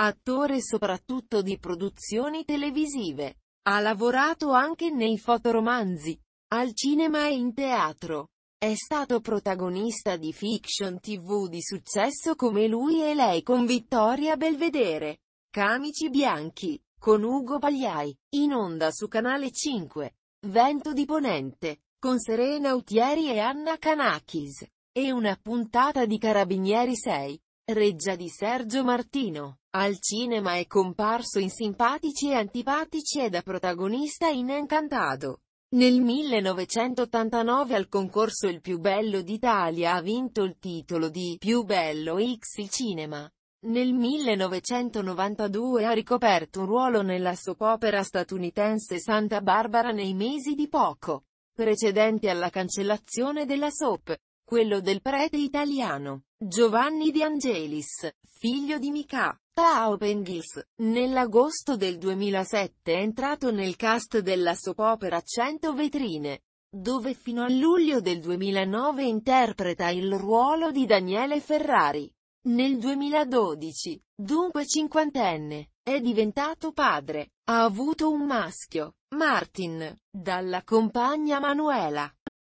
Attore soprattutto di produzioni televisive. Ha lavorato anche nei fotoromanzi, al cinema e in teatro. È stato protagonista di fiction tv di successo come lui e lei con Vittoria Belvedere. Camici bianchi, con Ugo Pagliai, in onda su Canale 5. Vento di Ponente, con Serena Utieri e Anna Canakis, E una puntata di Carabinieri 6. Reggia di Sergio Martino. Al cinema è comparso in Simpatici e Antipatici e da protagonista in Encantado. Nel 1989 al concorso Il più bello d'Italia ha vinto il titolo di Più bello X il cinema. Nel 1992 ha ricoperto un ruolo nella soap opera statunitense Santa Barbara nei mesi di poco, precedenti alla cancellazione della soap, quello del prete italiano, Giovanni De Angelis, figlio di Mica. Tao Pengis, nell'agosto del 2007 è entrato nel cast della soap opera 100 vetrine, dove fino a luglio del 2009 interpreta il ruolo di Daniele Ferrari. Nel 2012, dunque cinquantenne, è diventato padre, ha avuto un maschio, Martin, dalla compagna Manuela.